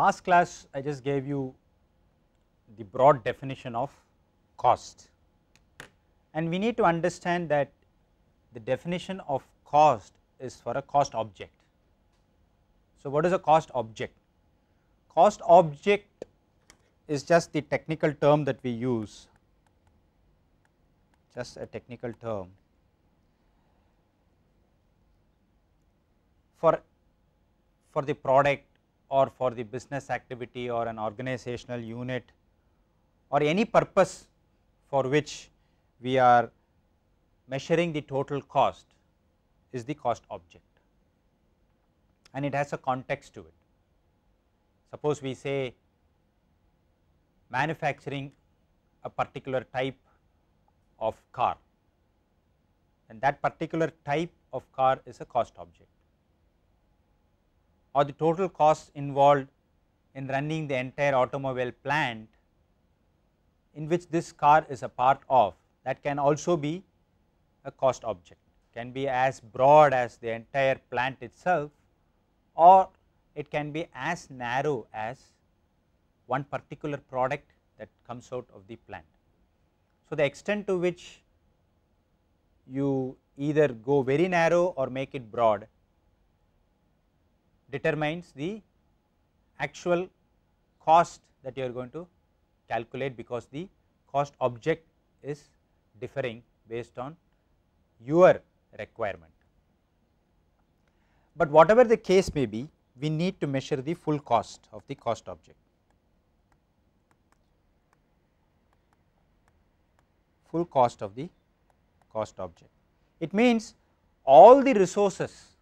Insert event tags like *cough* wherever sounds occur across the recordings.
Last class I just gave you the broad definition of cost and we need to understand that the definition of cost is for a cost object. So, what is a cost object? Cost object is just the technical term that we use, just a technical term for, for the product or for the business activity or an organizational unit or any purpose for which we are measuring the total cost is the cost object and it has a context to it. Suppose we say manufacturing a particular type of car and that particular type of car is a cost object or the total cost involved in running the entire automobile plant in which this car is a part of that can also be a cost object can be as broad as the entire plant itself or it can be as narrow as one particular product that comes out of the plant. So, the extent to which you either go very narrow or make it broad determines the actual cost that you are going to calculate because the cost object is differing based on your requirement. But whatever the case may be, we need to measure the full cost of the cost object. full cost of the cost object. It means all the resources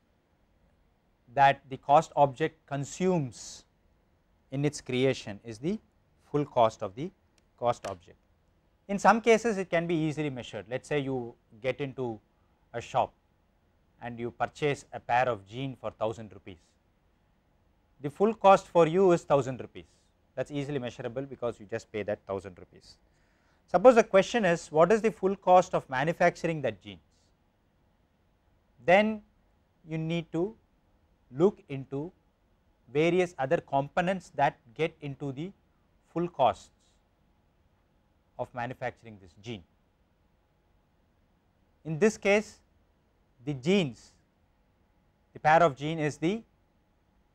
that the cost object consumes in its creation is the full cost of the cost object. In some cases it can be easily measured let us say you get into a shop and you purchase a pair of jeans for 1000 rupees. The full cost for you is 1000 rupees that is easily measurable because you just pay that 1000 rupees. Suppose the question is what is the full cost of manufacturing that jeans then you need to look into various other components that get into the full costs of manufacturing this gene. In this case, the genes, the pair of gene is the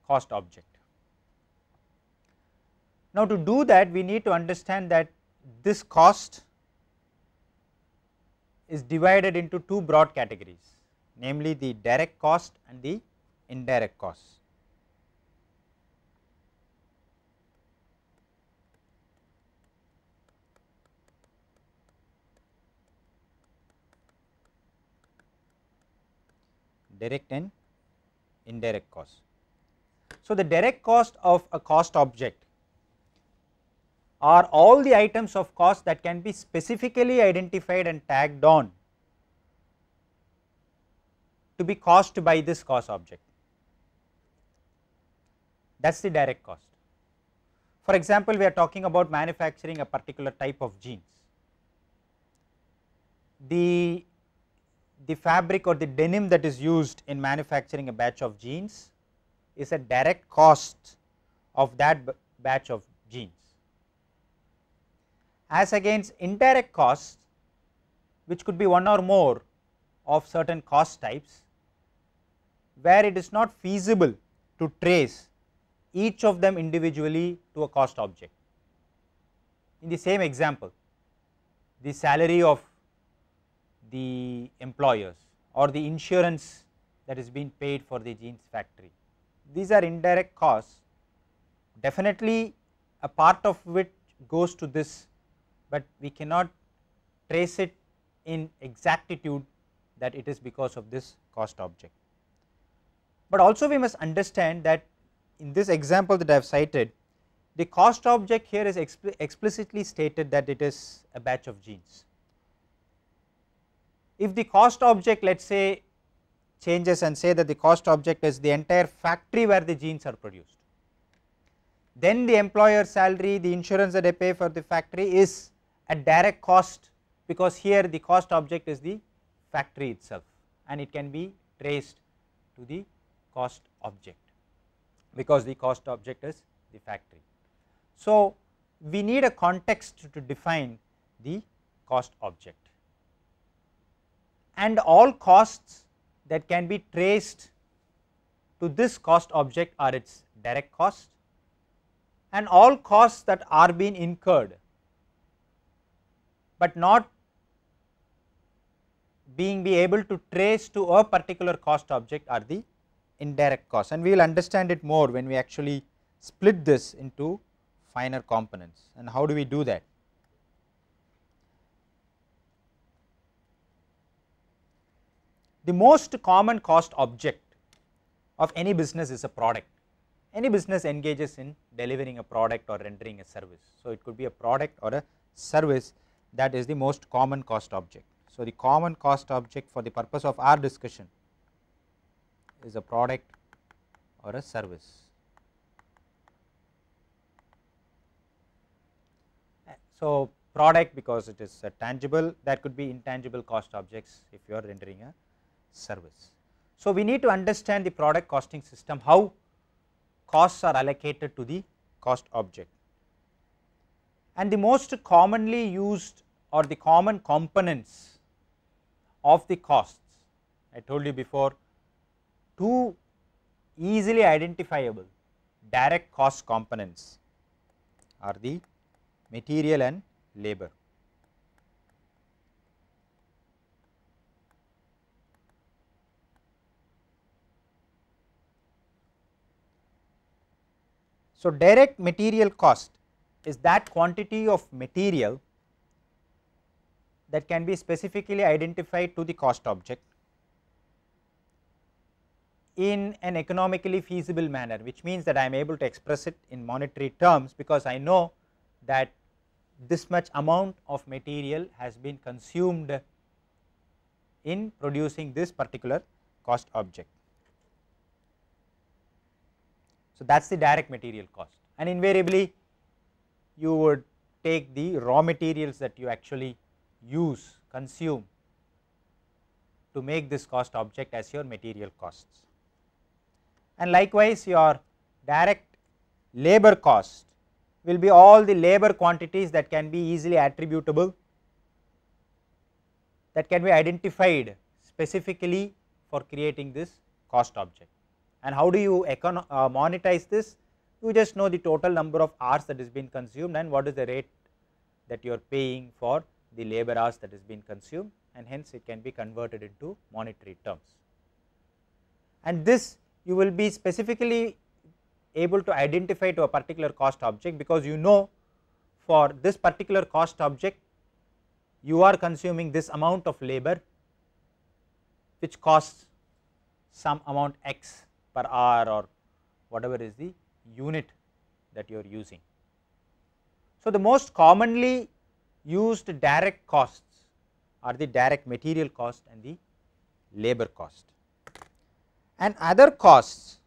cost object. Now, to do that we need to understand that this cost is divided into two broad categories namely the direct cost and the indirect costs. direct and indirect cost. So, the direct cost of a cost object are all the items of cost that can be specifically identified and tagged on to be cost by this cost object that is the direct cost. For example, we are talking about manufacturing a particular type of jeans. The, the fabric or the denim that is used in manufacturing a batch of jeans is a direct cost of that batch of jeans. As against indirect costs which could be one or more of certain cost types where it is not feasible to trace each of them individually to a cost object. In the same example, the salary of the employers or the insurance that is being paid for the jeans factory. These are indirect costs, definitely a part of which goes to this, but we cannot trace it in exactitude that it is because of this cost object. But also we must understand that in this example that I have cited, the cost object here is expl explicitly stated that it is a batch of genes. If the cost object let us say changes and say that the cost object is the entire factory where the genes are produced, then the employer salary, the insurance that I pay for the factory is a direct cost because here the cost object is the factory itself and it can be traced to the cost object because the cost object is the factory. So, we need a context to define the cost object and all costs that can be traced to this cost object are its direct cost and all costs that are being incurred but not being be able to trace to a particular cost object are the indirect costs and we will understand it more when we actually split this into finer components and how do we do that. The most common cost object of any business is a product. Any business engages in delivering a product or rendering a service. So, it could be a product or a service that is the most common cost object. So, the common cost object for the purpose of our discussion is a product or a service. So, product because it is tangible that could be intangible cost objects if you are rendering a service. So, we need to understand the product costing system how costs are allocated to the cost object and the most commonly used or the common components of the costs I told you before two easily identifiable direct cost components are the material and labor. So, direct material cost is that quantity of material that can be specifically identified to the cost object in an economically feasible manner which means that I am able to express it in monetary terms because I know that this much amount of material has been consumed in producing this particular cost object. So, that is the direct material cost and invariably you would take the raw materials that you actually use consume to make this cost object as your material costs and likewise your direct labor cost will be all the labor quantities that can be easily attributable that can be identified specifically for creating this cost object. And how do you econ uh, monetize this? You just know the total number of hours that is being consumed and what is the rate that you are paying for the labor hours that is being consumed and hence it can be converted into monetary terms. And this you will be specifically able to identify to a particular cost object because you know for this particular cost object you are consuming this amount of labor which costs some amount x per hour or whatever is the unit that you are using. So, the most commonly used direct costs are the direct material cost and the labor cost and other costs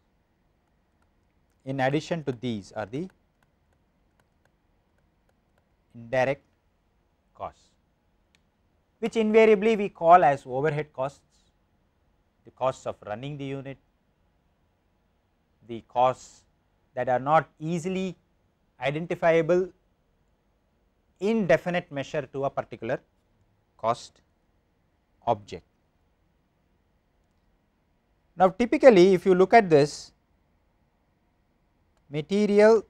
in addition to these are the indirect costs which invariably we call as overhead costs, the costs of running the unit, the costs that are not easily identifiable in definite measure to a particular cost object. Now, typically if you look at this material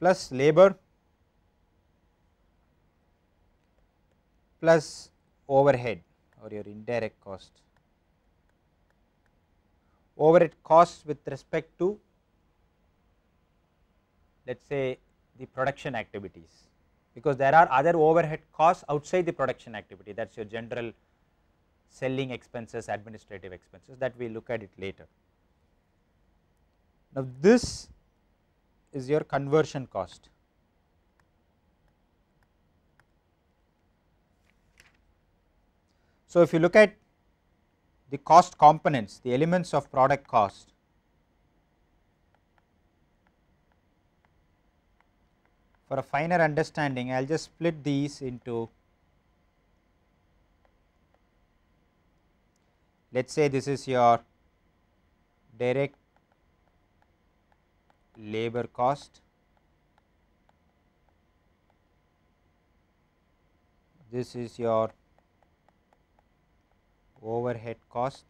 plus labor plus overhead or your indirect cost. Overhead costs with respect to let us say the production activities because there are other overhead costs outside the production activity that is your general selling expenses, administrative expenses that we look at it later. Now, this is your conversion cost. So, if you look at the cost components, the elements of product cost, for a finer understanding I will just split these into let us say this is your direct labor cost this is your overhead cost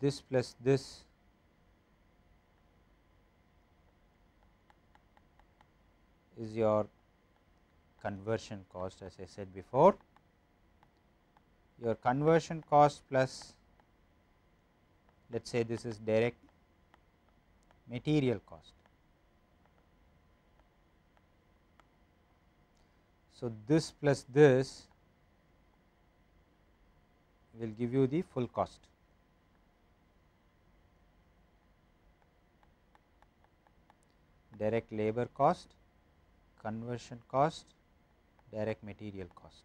this plus this is your conversion cost as I said before. Your conversion cost plus let us say this is direct material cost. So, this plus this will give you the full cost. direct labor cost conversion cost, direct material cost.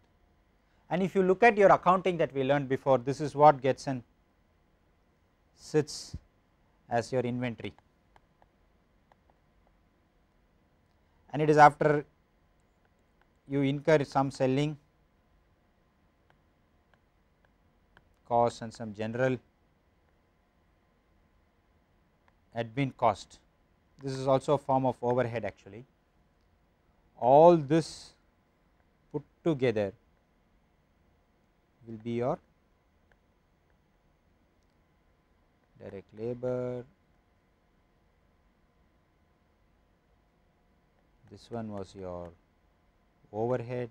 And if you look at your accounting that we learned before, this is what gets and sits as your inventory. And it is after you incur some selling cost and some general admin cost. This is also a form of overhead actually all this put together will be your direct labor this one was your overhead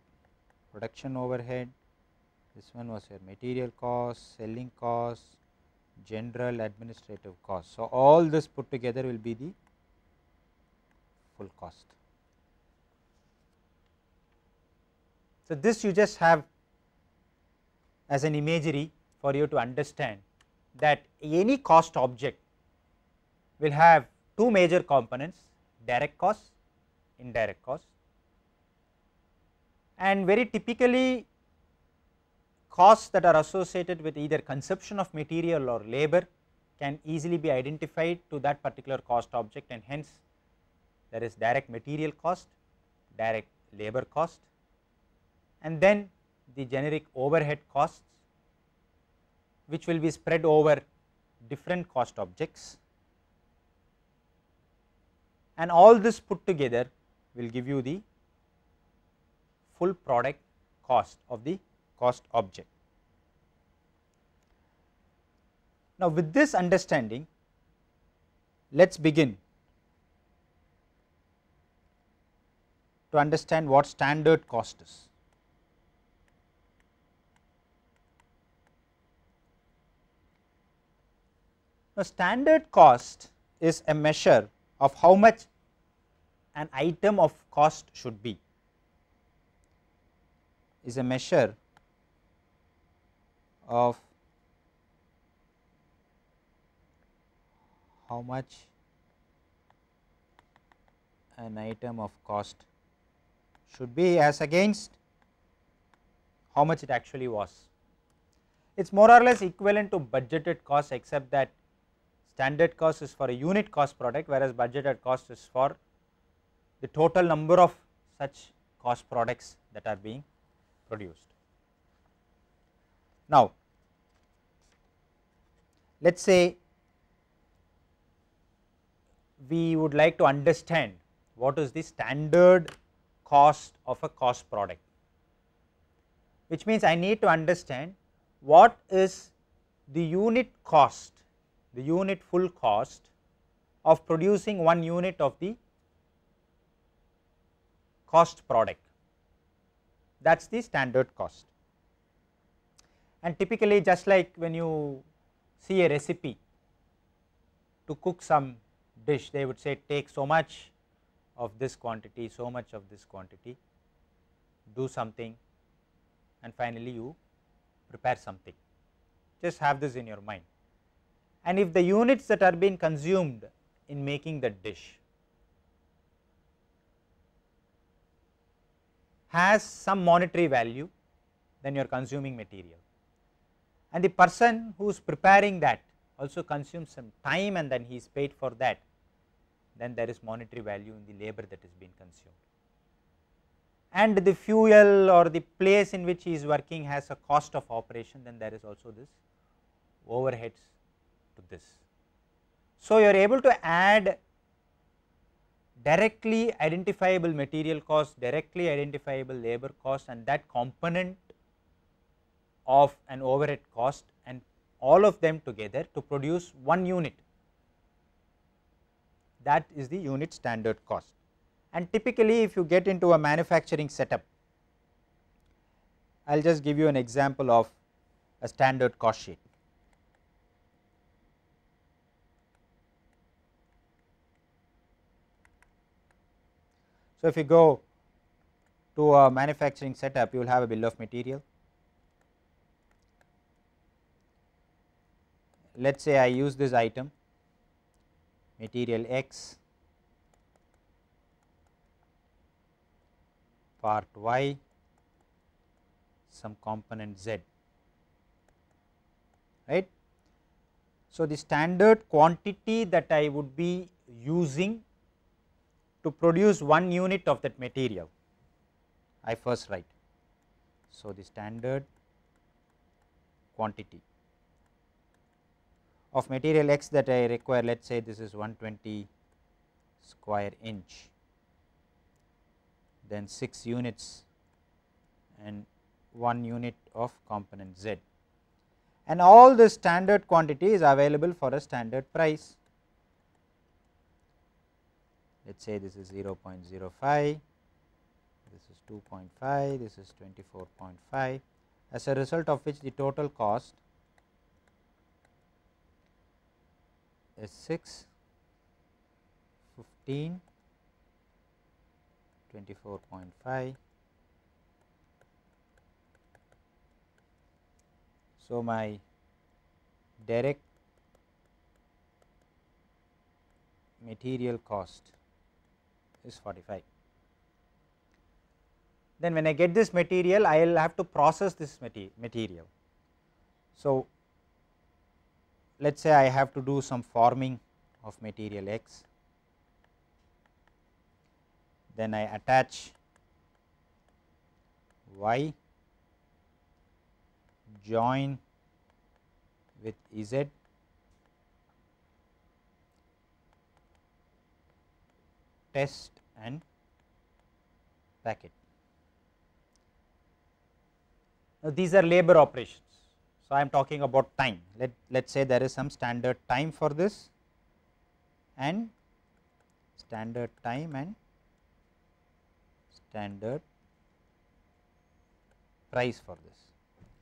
production overhead this one was your material cost selling cost general administrative cost so all this put together will be the full cost So, this you just have as an imagery for you to understand that any cost object will have two major components direct cost, indirect cost and very typically costs that are associated with either consumption of material or labor can easily be identified to that particular cost object and hence there is direct material cost, direct labor cost and then the generic overhead costs which will be spread over different cost objects and all this put together will give you the full product cost of the cost object. Now, with this understanding let us begin to understand what standard cost is. Now, standard cost is a measure of how much an item of cost should be, is a measure of how much an item of cost should be as against how much it actually was. It is more or less equivalent to budgeted cost except that standard cost is for a unit cost product whereas budgeted cost is for the total number of such cost products that are being produced. Now, let us say we would like to understand what is the standard cost of a cost product, which means I need to understand what is the unit cost the unit full cost of producing one unit of the cost product that is the standard cost. And typically just like when you see a recipe to cook some dish they would say take so much of this quantity, so much of this quantity, do something and finally you prepare something, just have this in your mind and if the units that are being consumed in making the dish has some monetary value, then you are consuming material. And the person who is preparing that also consumes some time and then he is paid for that, then there is monetary value in the labor that is being consumed. And the fuel or the place in which he is working has a cost of operation, then there is also this overheads to this. So, you are able to add directly identifiable material cost, directly identifiable labor cost and that component of an overhead cost and all of them together to produce one unit that is the unit standard cost. And typically if you get into a manufacturing setup, I will just give you an example of a standard cost sheet. So, if you go to a manufacturing setup, you will have a bill of material. Let us say I use this item material X part Y some component Z right. So, the standard quantity that I would be using to produce one unit of that material, I first write. So, the standard quantity of material x that I require let us say this is 120 square inch then 6 units and 1 unit of component z and all the standard quantity is available for a standard price let us say this is 0 0.05, this is 2.5, this is 24.5 as a result of which the total cost is 6, 15, 24.5. So, my direct material cost is 45. Then when I get this material I will have to process this material. So, let us say I have to do some forming of material X, then I attach Y join with Z test and packet. Now, these are labor operations. So, I am talking about time. Let, let us say there is some standard time for this and standard time and standard price for this.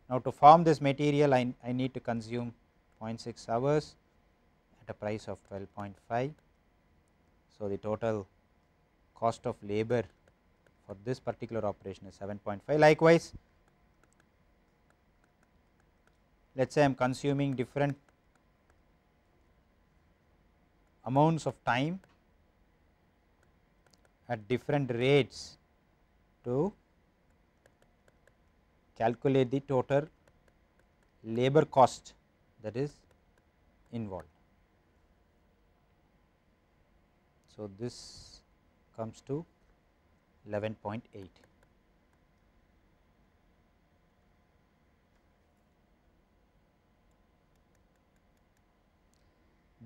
Now, to form this material I, I need to consume 0.6 hours at a price of 12.5. So, the total cost of labor for this particular operation is 7.5. Likewise, let us say I am consuming different amounts of time at different rates to calculate the total labor cost that is involved. So, this comes to 11.8.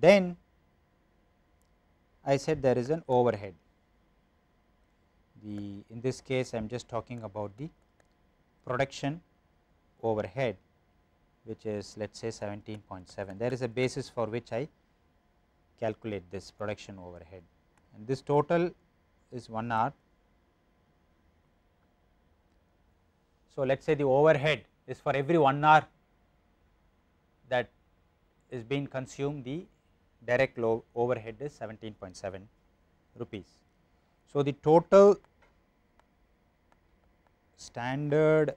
Then I said there is an overhead. The in this case I am just talking about the production overhead which is let us say 17.7. There is a basis for which I calculate this production overhead and this total is 1 hour. So, let us say the overhead is for every 1 hour that is being consumed the direct overhead is 17.7 rupees. So, the total standard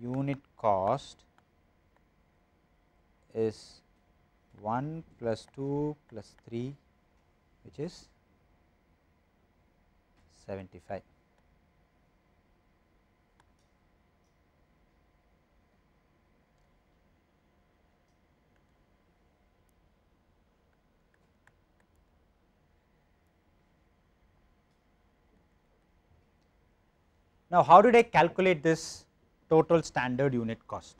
unit cost is 1 plus 2 plus 3 which is 75. Now, how did I calculate this total standard unit cost?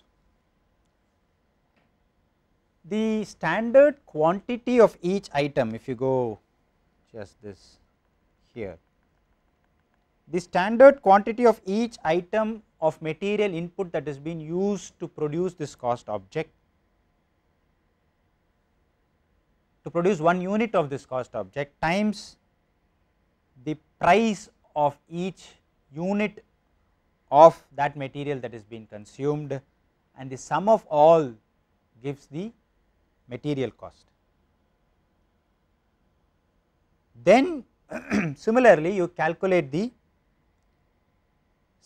The standard quantity of each item, if you go just this here, the standard quantity of each item of material input that has been used to produce this cost object to produce one unit of this cost object times the price of each unit of that material that is being consumed and the sum of all gives the material cost. Then *clears throat* similarly, you calculate the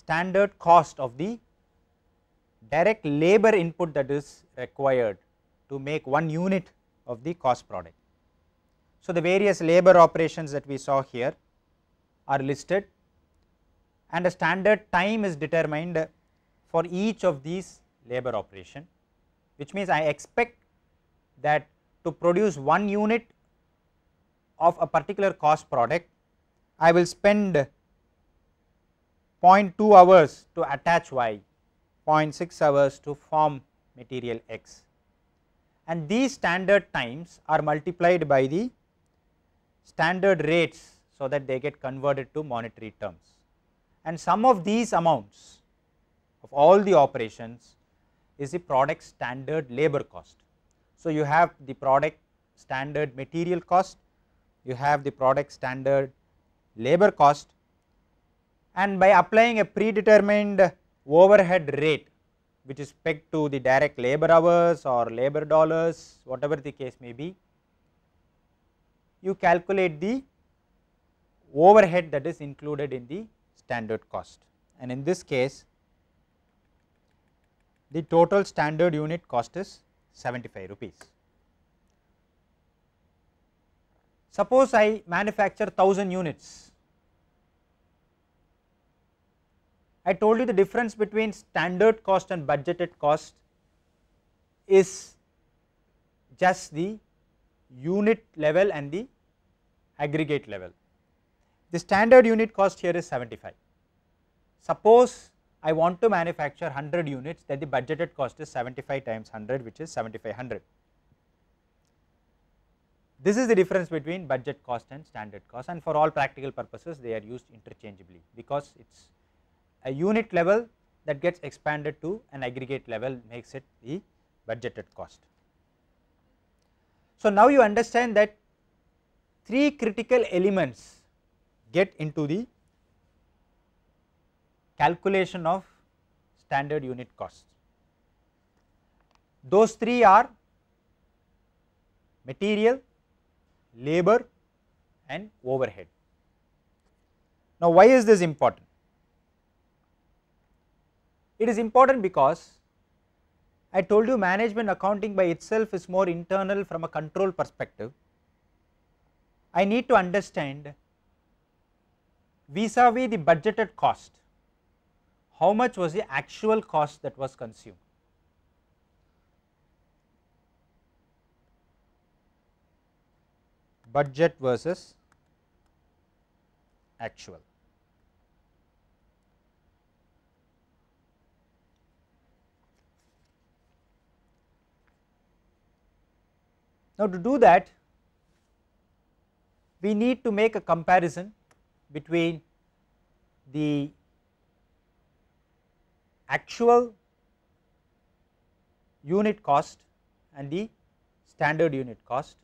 standard cost of the direct labor input that is required to make one unit of the cost product. So, the various labor operations that we saw here are listed and a standard time is determined for each of these labor operation which means I expect that to produce one unit of a particular cost product I will spend 0.2 hours to attach y, 0.6 hours to form material x and these standard times are multiplied by the standard rates so that they get converted to monetary terms. And some of these amounts of all the operations is the product standard labor cost. So, you have the product standard material cost, you have the product standard labor cost and by applying a predetermined overhead rate which is pegged to the direct labor hours or labor dollars whatever the case may be, you calculate the overhead that is included in the standard cost and in this case the total standard unit cost is 75 rupees. Suppose I manufacture 1000 units I told you the difference between standard cost and budgeted cost is just the unit level and the aggregate level. The standard unit cost here is 75. Suppose I want to manufacture 100 units then the budgeted cost is 75 times 100 which is 7500. This is the difference between budget cost and standard cost and for all practical purposes they are used interchangeably because it is a unit level that gets expanded to an aggregate level makes it the budgeted cost. So, now you understand that three critical elements get into the calculation of standard unit costs. Those three are material, labor and overhead. Now, why is this important? It is important because I told you management accounting by itself is more internal from a control perspective. I need to understand vis-a-vis -vis the budgeted cost, how much was the actual cost that was consumed. budget versus actual. Now, to do that we need to make a comparison between the actual unit cost and the standard unit cost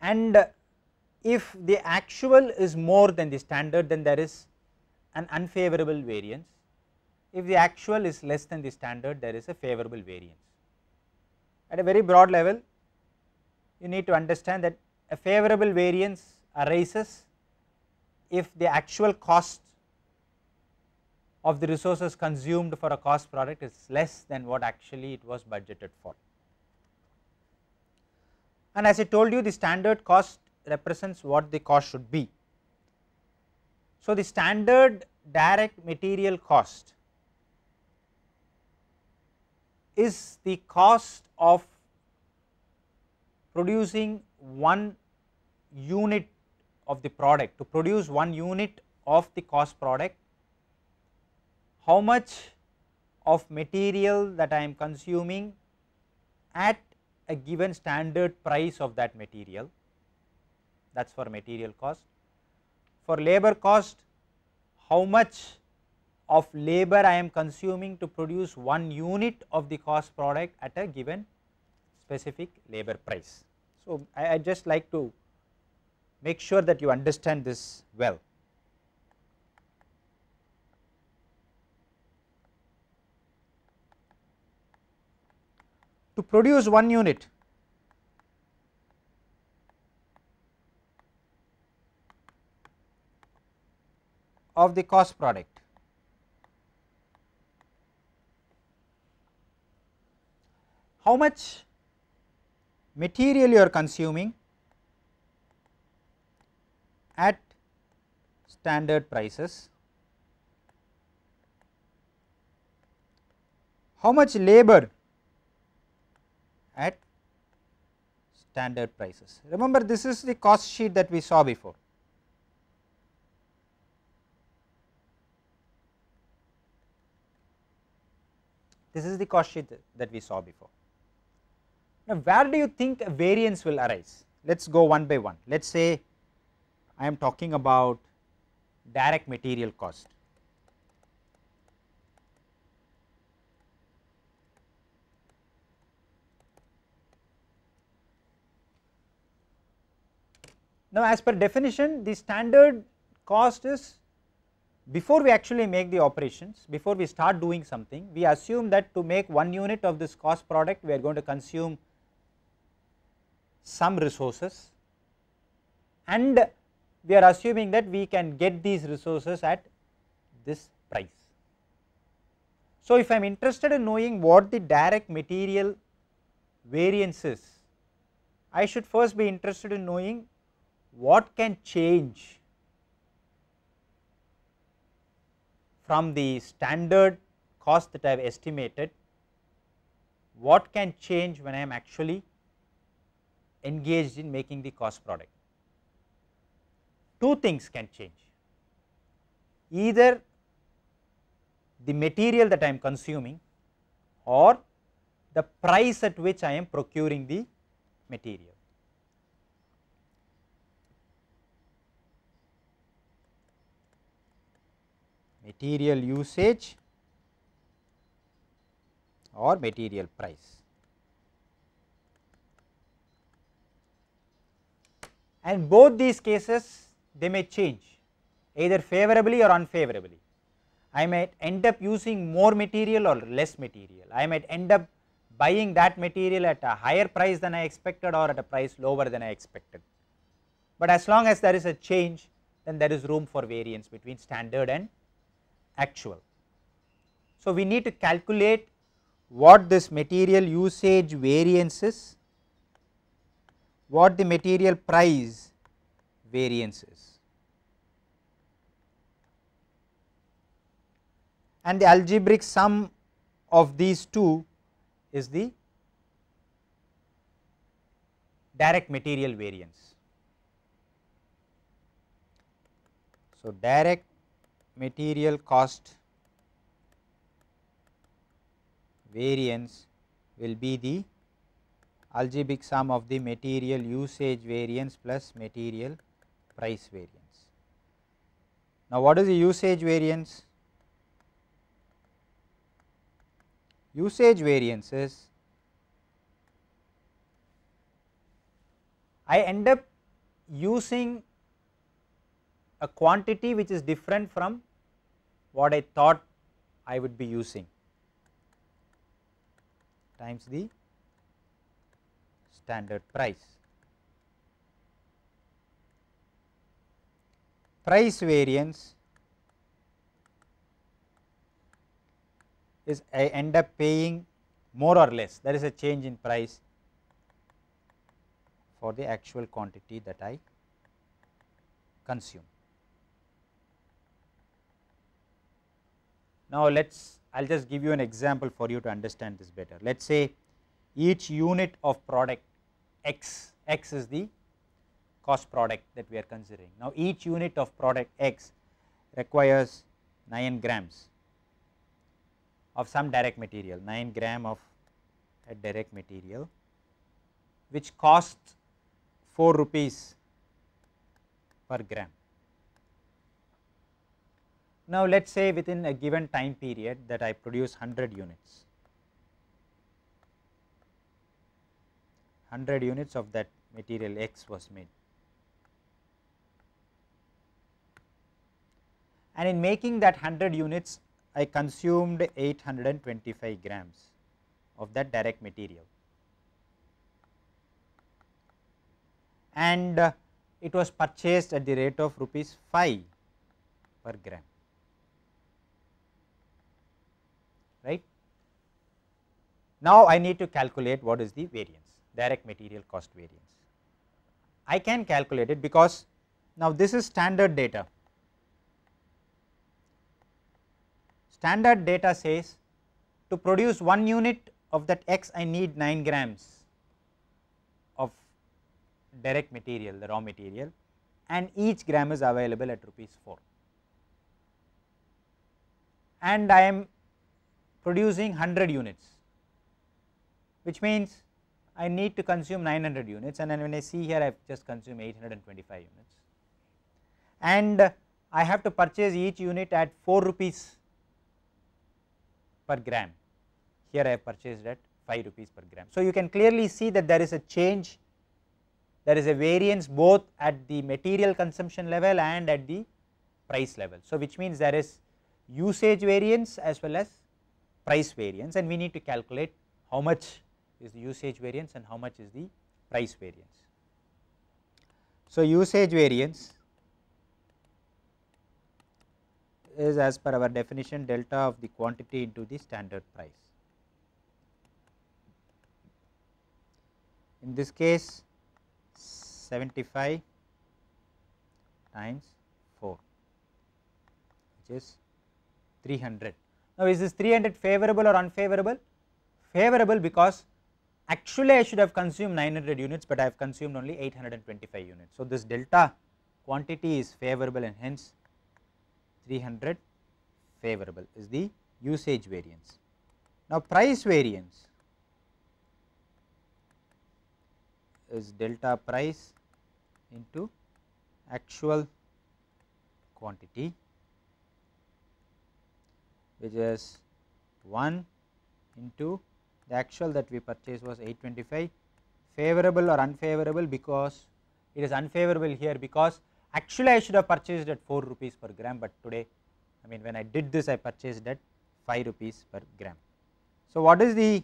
and if the actual is more than the standard then there is an unfavorable variance, if the actual is less than the standard there is a favorable variance at a very broad level you need to understand that a favorable variance arises if the actual cost of the resources consumed for a cost product is less than what actually it was budgeted for. And as I told you the standard cost represents what the cost should be. So, the standard direct material cost is the cost of producing one unit of the product to produce one unit of the cost product, how much of material that I am consuming at a given standard price of that material that is for material cost. For labor cost how much of labor I am consuming to produce one unit of the cost product at a given specific labor price. So, I, I just like to make sure that you understand this well. To produce one unit, of the cost product. how much material you are consuming at standard prices, how much labor at standard prices. Remember this is the cost sheet that we saw before. This is the cost sheet that we saw before. Now, where do you think a variance will arise? Let us go one by one. Let us say I am talking about direct material cost. Now, as per definition the standard cost is before we actually make the operations, before we start doing something, we assume that to make one unit of this cost product, we are going to consume some resources and we are assuming that we can get these resources at this price. So, if I am interested in knowing what the direct material variance is, I should first be interested in knowing what can change from the standard cost that I have estimated, what can change when I am actually engaged in making the cost product. Two things can change, either the material that I am consuming or the price at which I am procuring the material. material usage or material price. and both these cases they may change either favorably or unfavorably. I might end up using more material or less material, I might end up buying that material at a higher price than I expected or at a price lower than I expected. But as long as there is a change then there is room for variance between standard and actual. So, we need to calculate what this material usage variance is what the material price variance is. And the algebraic sum of these two is the direct material variance. So, direct material cost variance will be the algebraic sum of the material usage variance plus material price variance. Now, what is the usage variance? Usage variance is I end up using a quantity which is different from what I thought I would be using times the standard price. Price variance is I end up paying more or less There is a change in price for the actual quantity that I consume. Now, let us I will just give you an example for you to understand this better. Let us say each unit of product x, x is the cost product that we are considering. Now, each unit of product x requires 9 grams of some direct material, 9 gram of a direct material which costs 4 rupees per gram. Now, let us say within a given time period that I produce 100 units. 100 units of that material X was made. And in making that 100 units, I consumed 825 grams of that direct material. And uh, it was purchased at the rate of rupees 5 per gram, right. Now, I need to calculate what is the variance direct material cost variance. I can calculate it because now this is standard data. Standard data says to produce 1 unit of that x I need 9 grams of direct material, the raw material and each gram is available at rupees 4. And I am producing 100 units, which means I need to consume 900 units and then when I see here I have just consumed 825 units and I have to purchase each unit at 4 rupees per gram here I have purchased at 5 rupees per gram. So, you can clearly see that there is a change there is a variance both at the material consumption level and at the price level. So, which means there is usage variance as well as price variance and we need to calculate how much is the usage variance and how much is the price variance. So, usage variance is as per our definition delta of the quantity into the standard price. In this case 75 times 4 which is 300. Now, is this 300 favorable or unfavorable? Favorable because Actually, I should have consumed 900 units, but I have consumed only 825 units. So, this delta quantity is favorable and hence 300 favorable is the usage variance. Now, price variance is delta price into actual quantity which is 1 into the actual that we purchased was 825 favorable or unfavorable because it is unfavorable here because actually I should have purchased at 4 rupees per gram but today I mean when I did this I purchased at 5 rupees per gram. So, what is the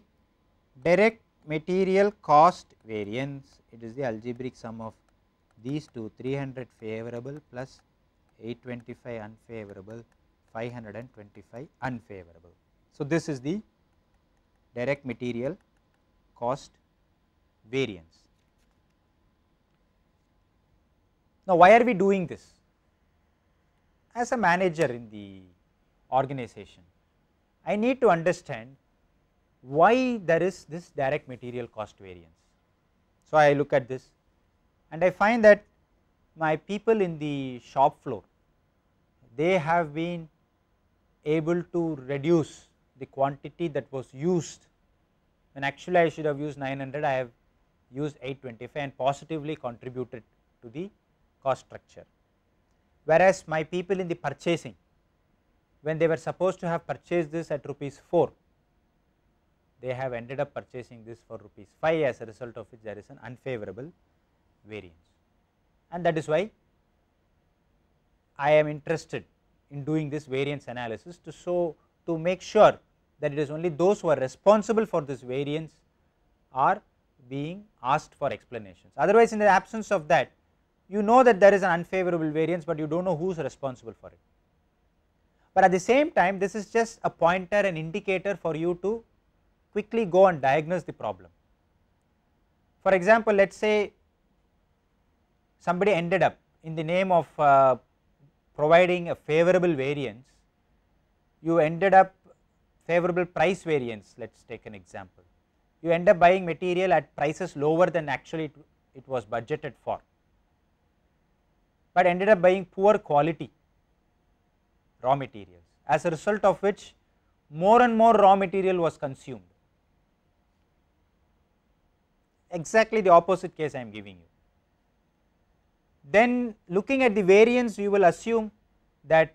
direct material cost variance? It is the algebraic sum of these two 300 favorable plus 825 unfavorable 525 unfavorable. So, this is the direct material cost variance. Now, why are we doing this? As a manager in the organization, I need to understand why there is this direct material cost variance. So, I look at this and I find that my people in the shop floor, they have been able to reduce the quantity that was used when actually I should have used 900 I have used 825 and positively contributed to the cost structure. Whereas, my people in the purchasing when they were supposed to have purchased this at rupees 4 they have ended up purchasing this for rupees 5 as a result of which there is an unfavorable variance and that is why I am interested in doing this variance analysis to show to make sure that it is only those who are responsible for this variance are being asked for explanations. Otherwise, in the absence of that, you know that there is an unfavorable variance, but you do not know who is responsible for it. But at the same time, this is just a pointer, an indicator for you to quickly go and diagnose the problem. For example, let us say somebody ended up in the name of uh, providing a favorable variance, you ended up favorable price variance let us take an example. You end up buying material at prices lower than actually it, it was budgeted for, but ended up buying poor quality raw materials as a result of which more and more raw material was consumed. Exactly the opposite case I am giving you. Then looking at the variance we will assume that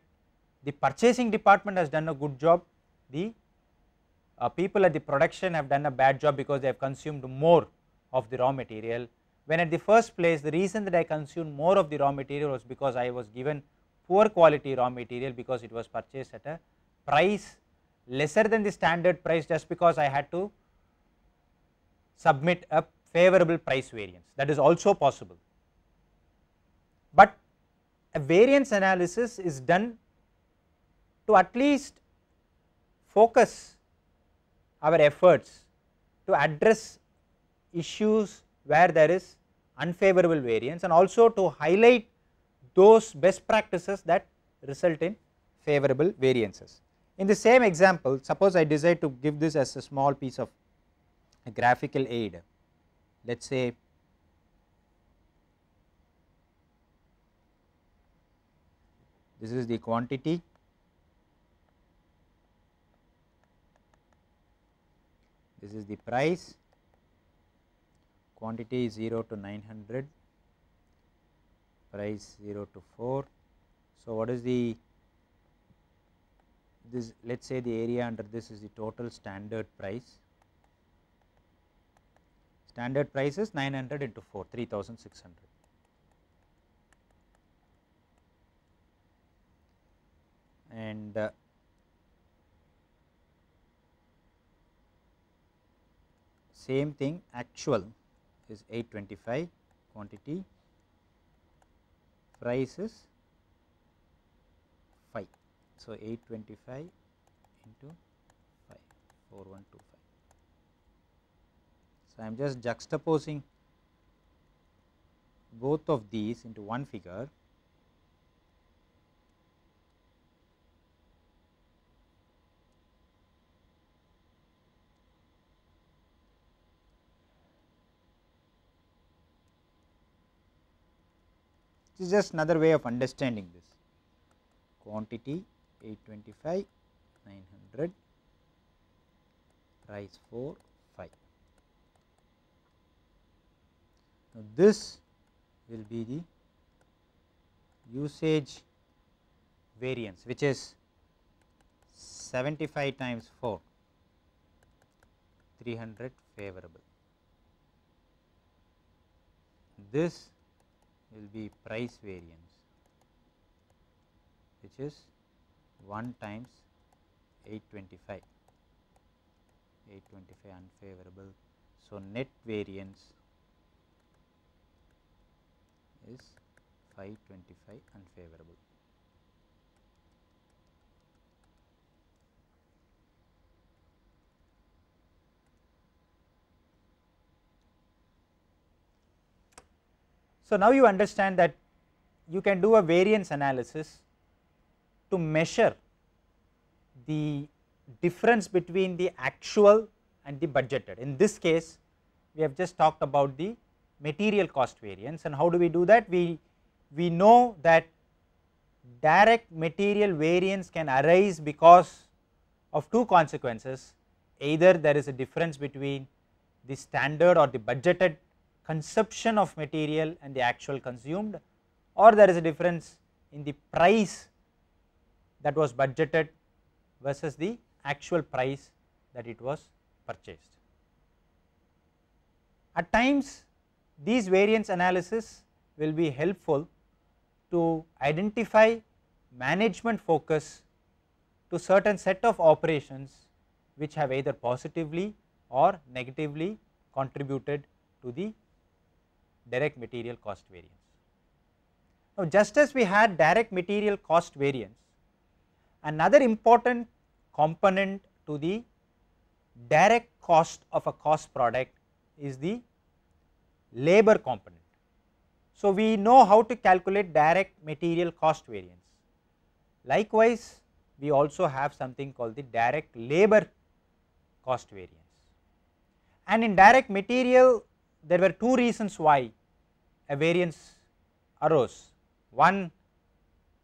the purchasing department has done a good job the uh, people at the production have done a bad job because they have consumed more of the raw material. When at the first place the reason that I consumed more of the raw material was because I was given poor quality raw material because it was purchased at a price lesser than the standard price just because I had to submit a favorable price variance that is also possible. But a variance analysis is done to at least focus our efforts to address issues where there is unfavorable variance and also to highlight those best practices that result in favorable variances. In the same example, suppose I decide to give this as a small piece of a graphical aid, let us say this is the quantity This is the price, quantity 0 to 900, price 0 to 4. So, what is the this let us say the area under this is the total standard price. Standard price is 900 into 4 3600. And uh, same thing actual is 825 quantity price is 5. So, 825 into 5 4125. So, I am just juxtaposing both of these into one figure Is just another way of understanding this quantity 825, 900, price 4, 5. Now, this will be the usage variance which is 75 times 4 300 favorable. This will be price variance which is 1 times 825 825 unfavorable. So, net variance is 525 unfavorable. So, now you understand that you can do a variance analysis to measure the difference between the actual and the budgeted. In this case, we have just talked about the material cost variance and how do we do that? We, we know that direct material variance can arise because of two consequences either there is a difference between the standard or the budgeted consumption of material and the actual consumed or there is a difference in the price that was budgeted versus the actual price that it was purchased. At times these variance analysis will be helpful to identify management focus to certain set of operations which have either positively or negatively contributed to the direct material cost variance. Now, just as we had direct material cost variance, another important component to the direct cost of a cost product is the labor component. So, we know how to calculate direct material cost variance. Likewise, we also have something called the direct labor cost variance. And in direct material, there were two reasons why a variance arose. One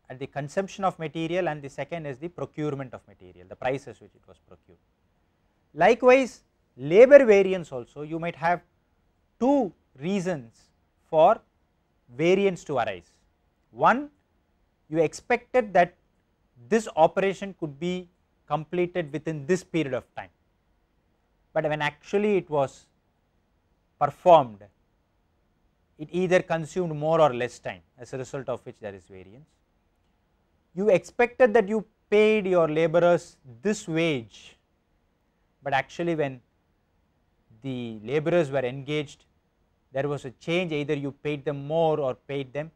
at the consumption of material and the second is the procurement of material, the prices which it was procured. Likewise, labor variance also you might have two reasons for variance to arise. One, you expected that this operation could be completed within this period of time, but when actually it was performed it either consumed more or less time as a result of which there is variance. You expected that you paid your laborers this wage, but actually when the laborers were engaged there was a change either you paid them more or paid them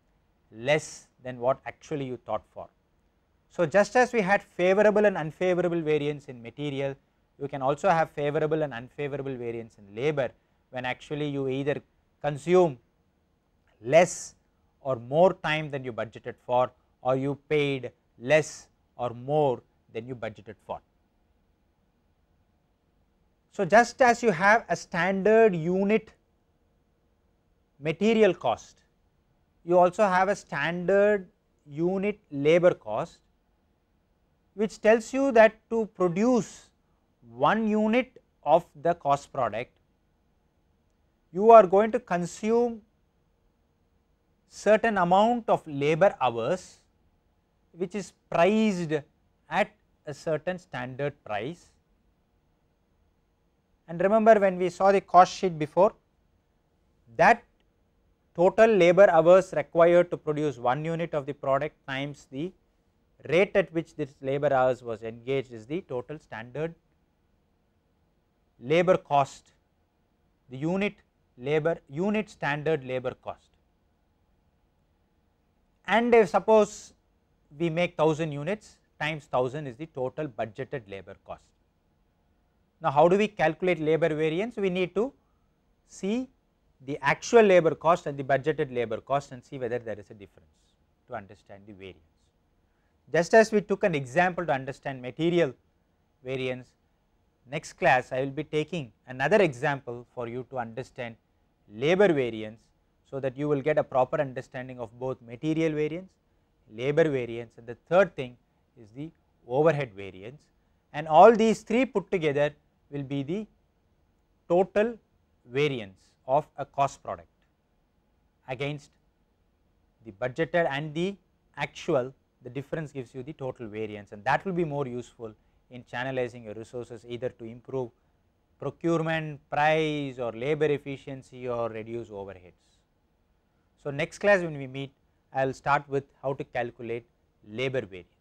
less than what actually you thought for. So, just as we had favorable and unfavorable variance in material, you can also have favorable and unfavorable variance in labor when actually you either consume less or more time than you budgeted for or you paid less or more than you budgeted for. So, just as you have a standard unit material cost, you also have a standard unit labor cost which tells you that to produce one unit of the cost product, you are going to consume certain amount of labor hours which is priced at a certain standard price. And remember when we saw the cost sheet before that total labor hours required to produce one unit of the product times the rate at which this labor hours was engaged is the total standard labor cost, the unit labor unit standard labor cost and if suppose we make 1000 units times 1000 is the total budgeted labor cost. Now, how do we calculate labor variance? We need to see the actual labor cost and the budgeted labor cost and see whether there is a difference to understand the variance. Just as we took an example to understand material variance, next class I will be taking another example for you to understand labor variance so that you will get a proper understanding of both material variance, labor variance and the third thing is the overhead variance and all these three put together will be the total variance of a cost product against the budgeted and the actual the difference gives you the total variance and that will be more useful in channelizing your resources either to improve procurement price or labor efficiency or reduce overheads. So, next class when we meet I will start with how to calculate labor variance.